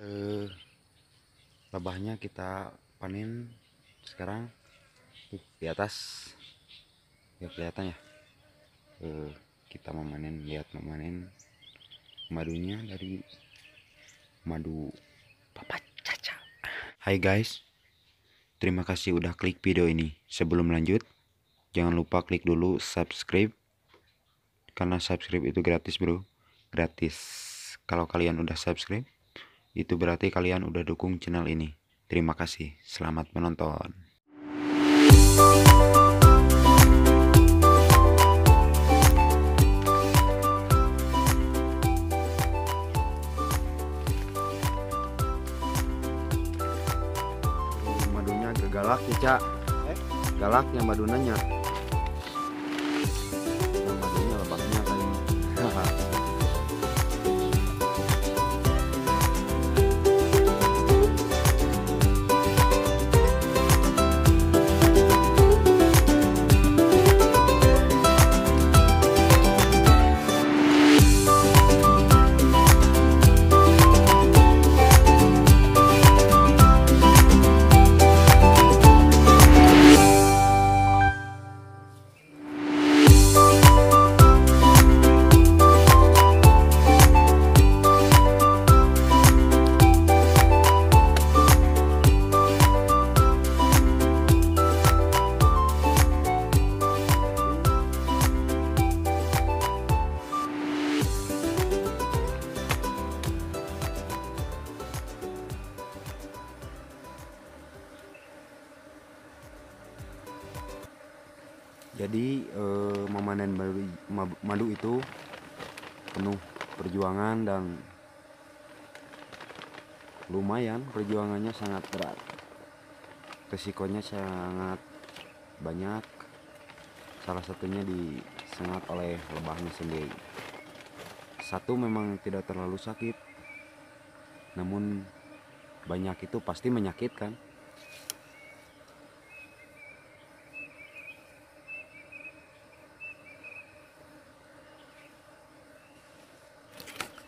eh, lebahnya kita panen sekarang tuh di atas ya kelihatan ya eh, kita memanen lihat memanen madunya dari madu papa caca Hai guys terima kasih udah klik video ini sebelum lanjut jangan lupa klik dulu subscribe karena subscribe itu gratis bro gratis kalau kalian udah subscribe itu berarti kalian udah dukung channel ini. Terima kasih. Selamat menonton. madunya agak galak ya cak galaknya madunanya Jadi eh, memanen madu, madu itu penuh perjuangan dan lumayan perjuangannya sangat berat. Resikonya sangat banyak. Salah satunya disengat oleh lebahnya sendiri. Satu memang tidak terlalu sakit, namun banyak itu pasti menyakitkan.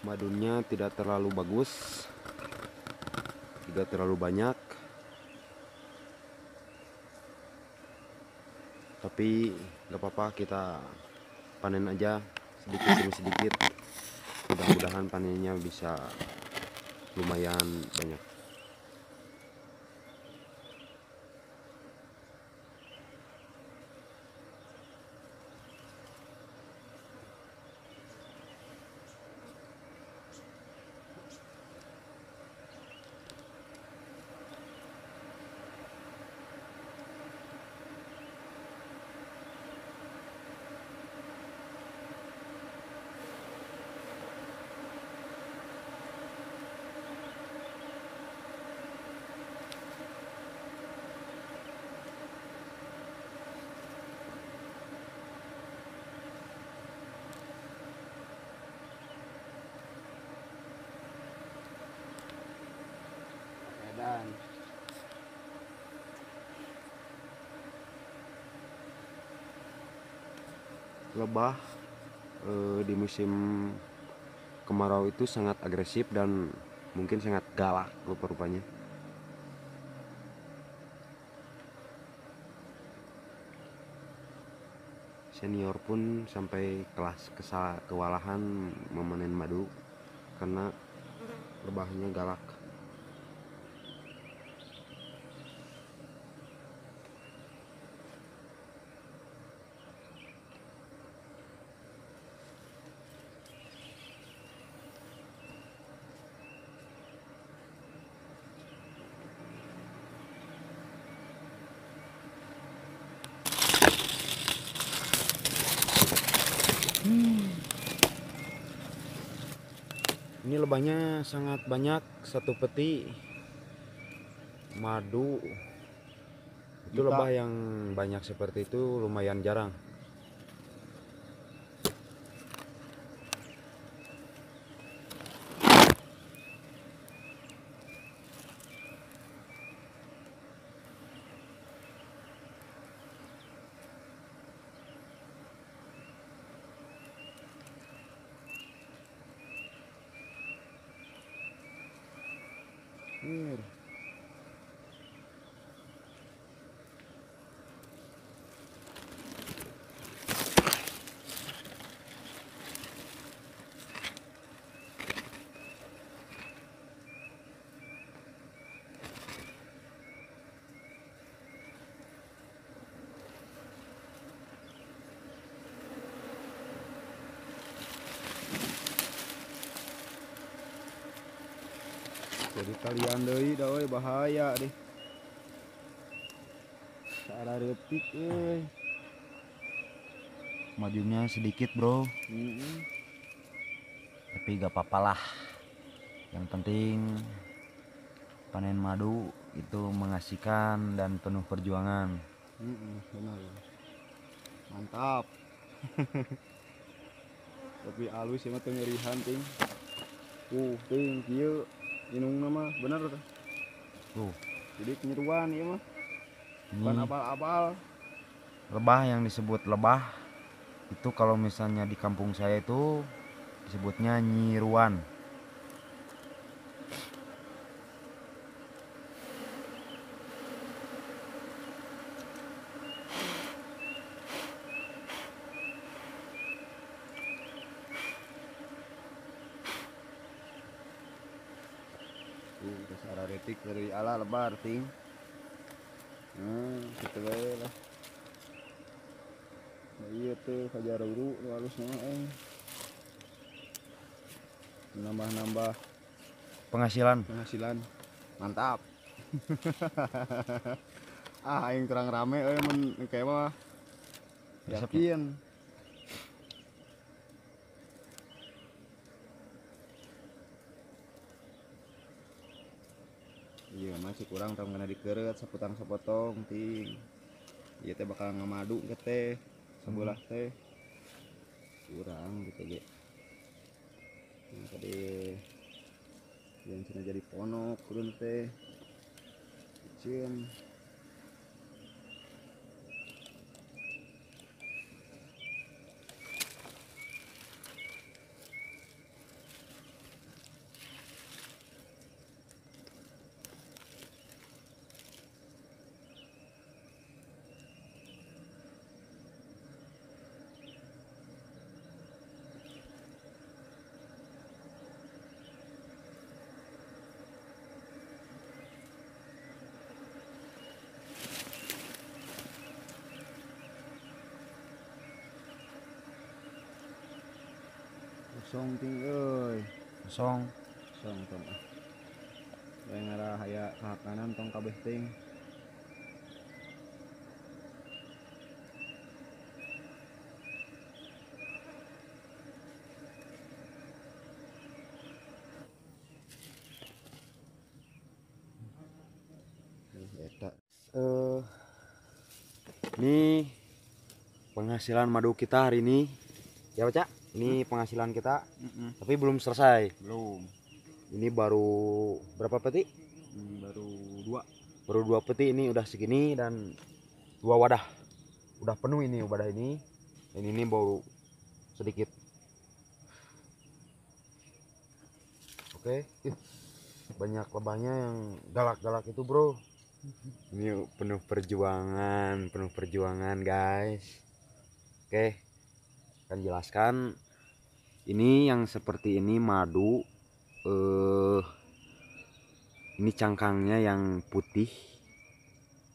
madunya tidak terlalu bagus tidak terlalu banyak tapi nggak apa-apa kita panen aja sedikit demi sedikit mudah-mudahan panennya bisa lumayan banyak dan Lebah e, di musim kemarau itu sangat agresif dan mungkin sangat galak rupa-rupanya. Senior pun sampai kelas kesal kewalahan memanen madu karena lebahnya galak. lebahnya sangat banyak satu peti madu itu Juta. lebah yang banyak seperti itu lumayan jarang jadi kalian deh doi bahaya deh cara detik eh majunya sedikit bro mm -hmm. tapi gak papa lah yang penting panen madu itu mengasihkan dan penuh perjuangan mm -hmm, benar mantap tapi alus ya mah tengerihan ting uh ting kieu inung nama bener tuh tuh jadi penyeruan ya mah hmm. bukan apal-apal lebah yang disebut lebah itu kalau misalnya di kampung saya itu disebutnya nyiruan dari ala lebar ting nah gitu aja lah nah, iya tuh kajar uru halusnya eh nambah penghasilan penghasilan mantap ah yang terang rame eh men kayak mah yakin kurang tahu kena dikeret seputang sepotong ting iya teh bakal ngemadu, ke teh sebelah hmm. teh kurang gitu ge yang tadi yang cina jadi ponok kurun teh kecil Song ting oi Song. Song tong. Lain ah. ngara haya kanan tong kabeh ting. Eta. Eh, ini penghasilan madu kita hari ini. Ya, Pak ini penghasilan kita Mm-mm. tapi belum selesai belum ini baru berapa peti hmm, baru dua baru dua peti ini udah segini dan dua wadah udah penuh ini wadah ini dan ini baru sedikit oke banyak lebahnya yang galak-galak itu bro ini penuh perjuangan penuh perjuangan guys oke okay akan jelaskan ini yang seperti ini madu eh ini cangkangnya yang putih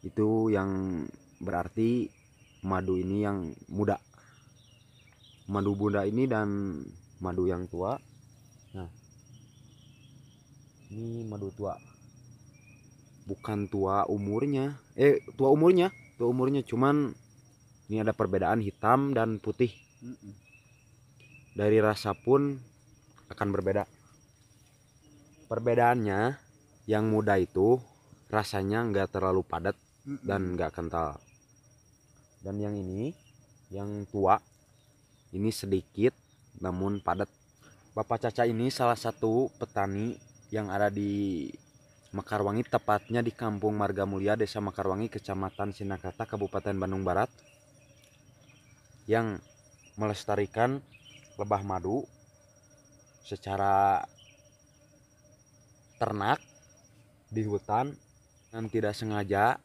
itu yang berarti madu ini yang muda madu bunda ini dan madu yang tua nah ini madu tua bukan tua umurnya eh tua umurnya tua umurnya cuman ini ada perbedaan hitam dan putih dari rasa pun akan berbeda perbedaannya yang muda itu rasanya nggak terlalu padat dan nggak kental dan yang ini yang tua ini sedikit namun padat Bapak Caca ini salah satu petani yang ada di Mekarwangi tepatnya di Kampung Marga Mulia Desa Mekarwangi Kecamatan Sinakata Kabupaten Bandung Barat yang melestarikan lebah madu secara ternak di hutan dan tidak sengaja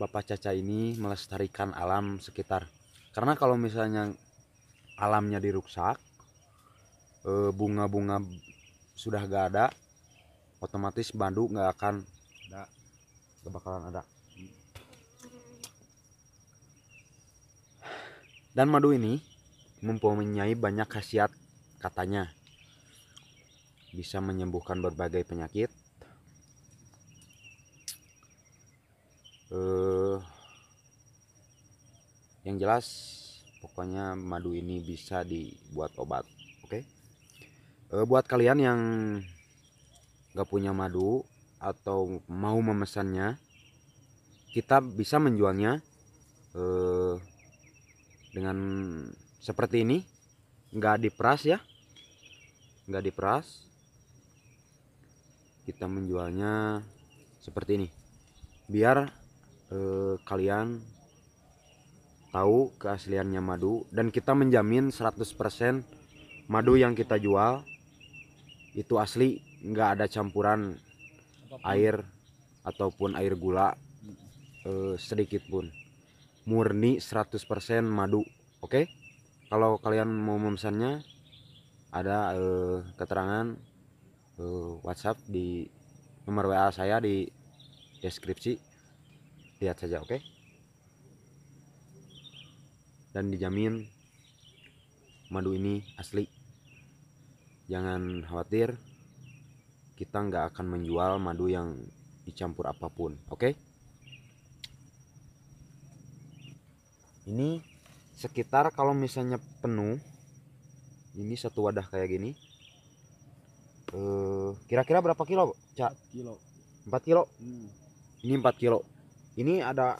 Bapak Caca ini melestarikan alam sekitar. Karena kalau misalnya alamnya dirusak, eh, bunga-bunga sudah gak ada, otomatis Bandung gak akan ada, gak bakalan ada. Dan madu ini mempunyai banyak khasiat katanya bisa menyembuhkan berbagai penyakit eh, yang jelas pokoknya madu ini bisa dibuat obat oke okay? eh, buat kalian yang gak punya madu atau mau memesannya kita bisa menjualnya eh, dengan seperti ini nggak diperas ya nggak diperas kita menjualnya seperti ini biar eh, kalian tahu keasliannya madu dan kita menjamin 100% madu yang kita jual itu asli nggak ada campuran Apapun. air ataupun air gula eh, sedikit pun murni 100% madu oke okay? kalau kalian mau memesannya ada uh, keterangan uh, WhatsApp di nomor WA saya di deskripsi lihat saja oke okay? dan dijamin madu ini asli jangan khawatir kita nggak akan menjual madu yang dicampur apapun oke okay? ini sekitar kalau misalnya penuh ini satu wadah kayak gini eh, kira-kira berapa kilo cak kilo 4 kilo hmm. ini 4 kilo ini ada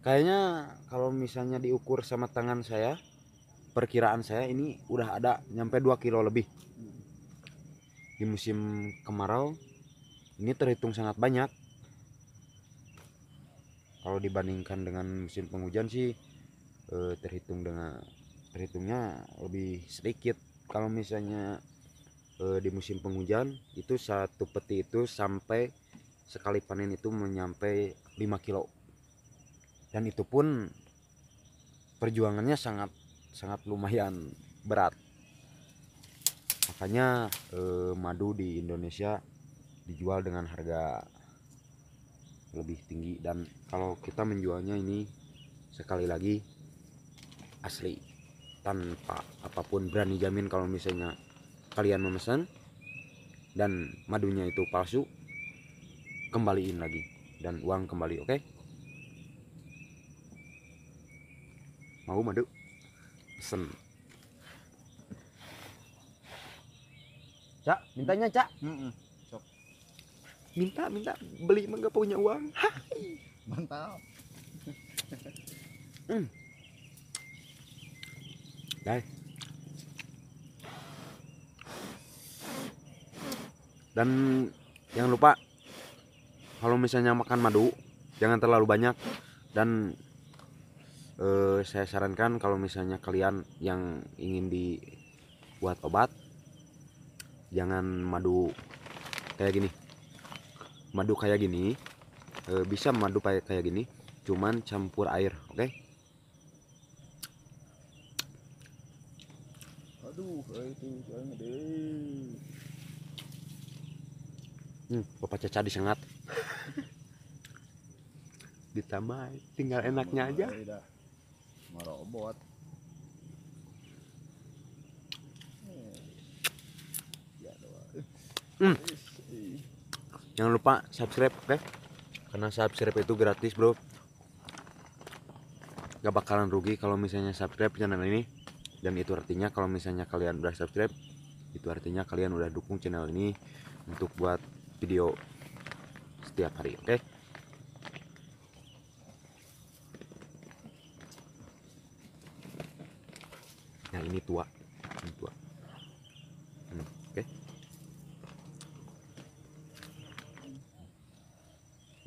kayaknya kalau misalnya diukur sama tangan saya perkiraan saya ini udah ada nyampe 2 kilo lebih hmm. di musim kemarau ini terhitung sangat banyak kalau dibandingkan dengan musim penghujan sih eh, terhitung dengan terhitungnya lebih sedikit kalau misalnya eh, di musim penghujan itu satu peti itu sampai sekali panen itu menyampai 5 kilo dan itu pun perjuangannya sangat sangat lumayan berat makanya eh, madu di Indonesia dijual dengan harga lebih tinggi dan kalau kita menjualnya ini sekali lagi asli tanpa apapun berani jamin kalau misalnya kalian memesan dan madunya itu palsu kembaliin lagi dan uang kembali oke okay? mau madu pesen cak mintanya cak minta minta beli mah punya uang mantap mm đây dan jangan lupa kalau misalnya makan madu jangan terlalu banyak dan eh, saya sarankan kalau misalnya kalian yang ingin dibuat obat jangan madu kayak gini madu kayak gini eh, bisa madu kayak gini cuman campur air oke okay? Aduh, eh, itu soalnya deh. Hmm, bapak caca disengat. Ditambah tinggal enaknya aja. Merobot. Ya, ya hmm. Eh. Jangan lupa subscribe, oke? Okay? Karena subscribe itu gratis, Bro. Gak bakalan rugi kalau misalnya subscribe channel ini dan itu artinya kalau misalnya kalian udah subscribe itu artinya kalian udah dukung channel ini untuk buat video setiap hari oke okay? nah ini tua ini tua oke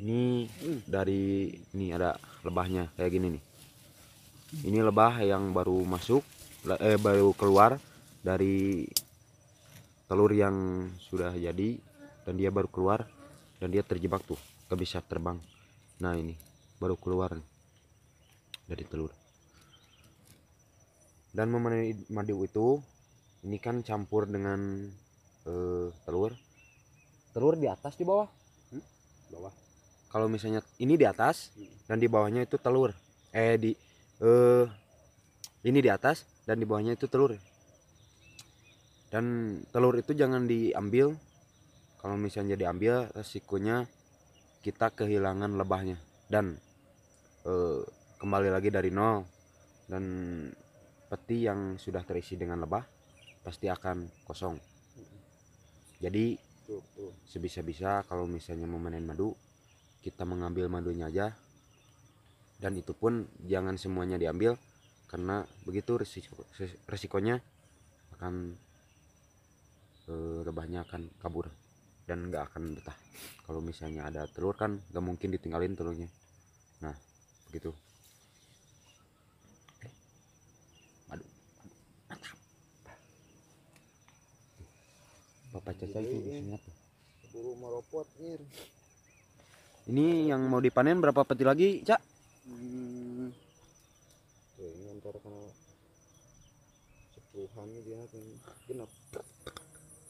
ini dari ini ada lebahnya kayak gini nih ini lebah yang baru masuk eh, baru keluar dari telur yang sudah jadi dan dia baru keluar dan dia terjebak tuh gak bisa terbang nah ini baru keluar dari telur dan memenuhi madu itu ini kan campur dengan eh, telur telur di atas di bawah hmm? bawah kalau misalnya ini di atas hmm. dan di bawahnya itu telur eh di eh, ini di atas dan di bawahnya itu telur ya. dan telur itu jangan diambil kalau misalnya diambil resikonya kita kehilangan lebahnya dan e, kembali lagi dari nol dan peti yang sudah terisi dengan lebah pasti akan kosong jadi sebisa-bisa kalau misalnya mau manen madu kita mengambil madunya aja dan itu pun jangan semuanya diambil karena begitu resiko resikonya akan eh, lebahnya rebahnya akan kabur dan nggak akan betah kalau misalnya ada telur kan nggak mungkin ditinggalin telurnya nah begitu aduh, bapak caca itu iya, iya. buru meropot ini yang mau dipanen berapa peti lagi cak hmm, hamil dia kan genap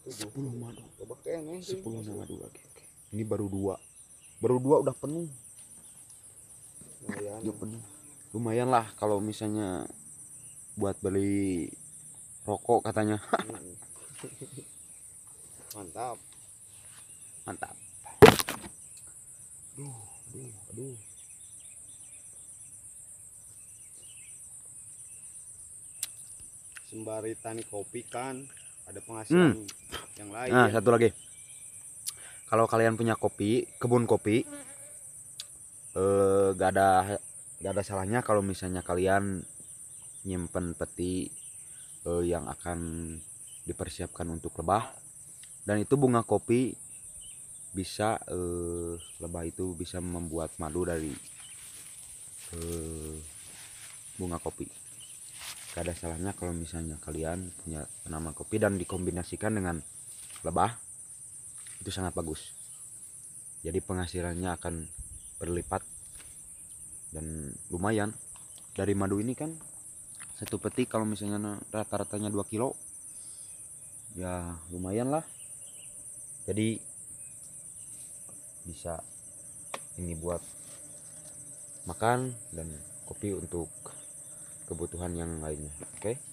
sepuluh madu sepuluh madu lagi ini baru dua baru dua udah penuh lumayan udah penuh lumayan lah kalau misalnya buat beli rokok katanya mantap mantap aduh aduh aduh sembari tani kopi kan ada penghasilan hmm. yang lain. Nah, satu lagi. Kalau kalian punya kopi, kebun kopi, eh, gak ada gak ada salahnya kalau misalnya kalian nyimpen peti eh, yang akan dipersiapkan untuk lebah dan itu bunga kopi bisa eh, lebah itu bisa membuat madu dari eh, bunga kopi gak ada salahnya kalau misalnya kalian punya nama kopi dan dikombinasikan dengan lebah itu sangat bagus jadi penghasilannya akan berlipat dan lumayan dari madu ini kan satu peti kalau misalnya rata-ratanya 2 kilo ya lumayan lah jadi bisa ini buat makan dan kopi untuk kebutuhan yang lainnya oke okay?